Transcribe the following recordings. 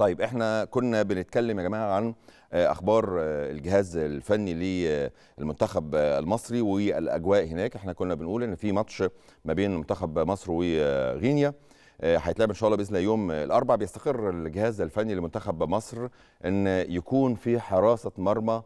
طيب احنا كنا بنتكلم يا جماعه عن آه، اخبار آه، الجهاز الفني للمنتخب آه، المصري والاجواء هناك احنا كنا بنقول ان في ماتش ما بين منتخب مصر وغينيا هيتلعب ان شاء الله باذن الله يوم الاربعاء بيستقر الجهاز الفني لمنتخب مصر ان يكون في حراسه مرمى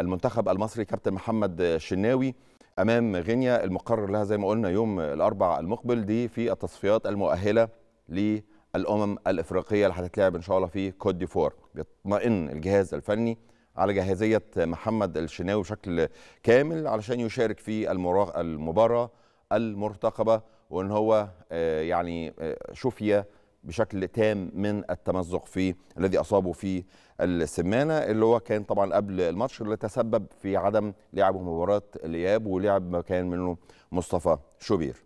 المنتخب المصري كابتن محمد الشناوي امام غينيا المقرر لها زي ما قلنا يوم الاربعاء المقبل دي في التصفيات المؤهله ل الامم الافريقيه اللي هتتلعب ان شاء الله في كوت ديفوار بيطمئن الجهاز الفني على جاهزيه محمد الشناوي بشكل كامل علشان يشارك في المباراه المرتقبه وان هو آه، يعني آه، شفي بشكل تام من التمزق في الذي اصابه في السمانه اللي هو كان طبعا قبل الماتش اللي تسبب في عدم لعبه مباراه الاياب ولعب مكان منه مصطفى شوبير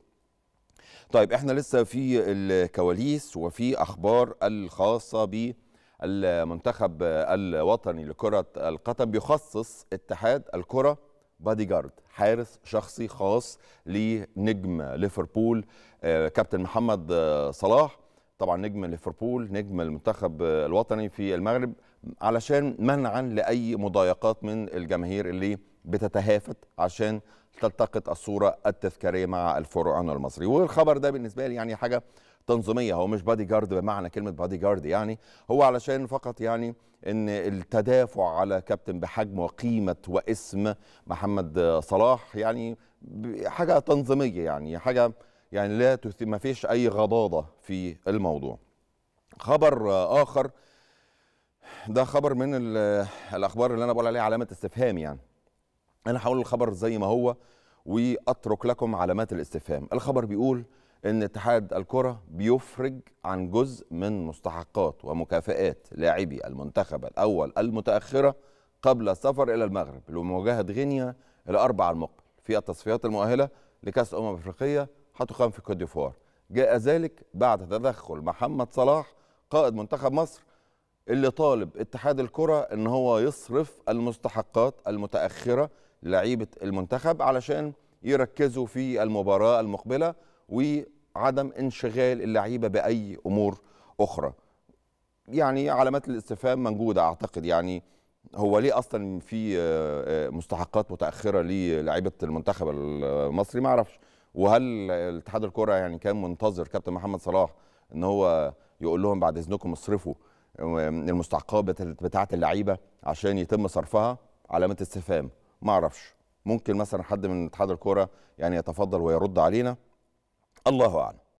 طيب احنا لسه في الكواليس وفي اخبار الخاصه بالمنتخب الوطني لكره القدم بيخصص اتحاد الكره بادي جارد حارس شخصي خاص لنجم ليفربول آه، كابتن محمد آه، صلاح طبعا نجم ليفربول نجم المنتخب الوطني في المغرب علشان منعا لاي مضايقات من الجماهير اللي بتتهافت عشان تلتقط الصوره التذكاريه مع الفرعون المصري والخبر ده بالنسبه لي يعني حاجه تنظيميه هو مش بادي جارد بمعنى كلمه بادي جارد يعني هو علشان فقط يعني ان التدافع على كابتن بحجم وقيمه واسم محمد صلاح يعني حاجه تنظيميه يعني حاجه يعني لا ما فيش اي غضاضه في الموضوع خبر اخر ده خبر من الاخبار اللي انا بقول عليها علامه استفهام يعني انا هقول الخبر زي ما هو واترك لكم علامات الاستفهام الخبر بيقول ان اتحاد الكره بيفرج عن جزء من مستحقات ومكافئات لاعبي المنتخب الاول المتاخره قبل السفر الى المغرب لمواجهه غينيا الاربع المقبل في التصفيات المؤهله لكاس امم افريقيه هتقام في كوت ديفوار جاء ذلك بعد تدخل محمد صلاح قائد منتخب مصر اللي طالب اتحاد الكره ان هو يصرف المستحقات المتاخره لعيبه المنتخب علشان يركزوا في المباراه المقبله وعدم انشغال اللعيبه باي امور اخرى يعني علامات الاستفهام موجوده اعتقد يعني هو ليه اصلا في آه، آه، مستحقات متاخره للعيبه المنتخب المصري ما اعرفش وهل اتحاد الكره يعني كان منتظر كابتن محمد صلاح ان هو يقول لهم بعد اذنكم اصرفوا آه، المستحقات بتاعه اللعيبه عشان يتم صرفها علامه استفهام ما اعرفش ممكن مثلا حد من اتحاد الكوره يعني يتفضل ويرد علينا الله اعلم